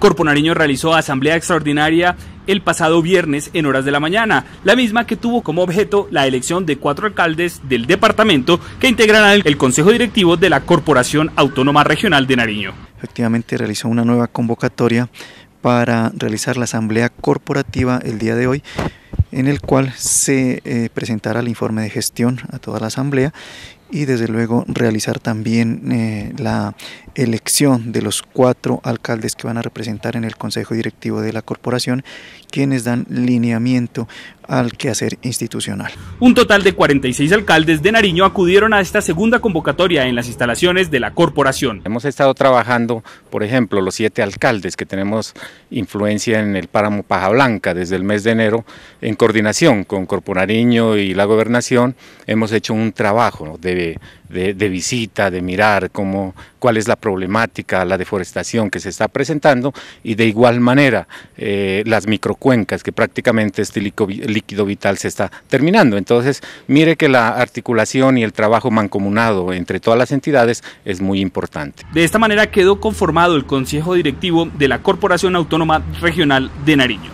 Corpo Nariño realizó asamblea extraordinaria el pasado viernes en horas de la mañana, la misma que tuvo como objeto la elección de cuatro alcaldes del departamento que integrarán el Consejo Directivo de la Corporación Autónoma Regional de Nariño. Efectivamente realizó una nueva convocatoria para realizar la asamblea corporativa el día de hoy en el cual se eh, presentará el informe de gestión a toda la Asamblea y desde luego realizar también eh, la elección de los cuatro alcaldes que van a representar en el Consejo Directivo de la Corporación, quienes dan lineamiento al quehacer institucional. Un total de 46 alcaldes de Nariño acudieron a esta segunda convocatoria en las instalaciones de la corporación. Hemos estado trabajando, por ejemplo, los siete alcaldes que tenemos influencia en el páramo Paja Blanca desde el mes de enero en coordinación con Nariño y la gobernación hemos hecho un trabajo de, visita, de mirar cómo, cuál es la problemática, la deforestación que se está presentando y de igual manera eh, las microcuencas que prácticamente este líquido vital se está terminando. Entonces mire que la articulación y el trabajo mancomunado entre todas las entidades es muy importante. De esta manera quedó conformado el Consejo Directivo de la Corporación Autónoma Regional de Nariño.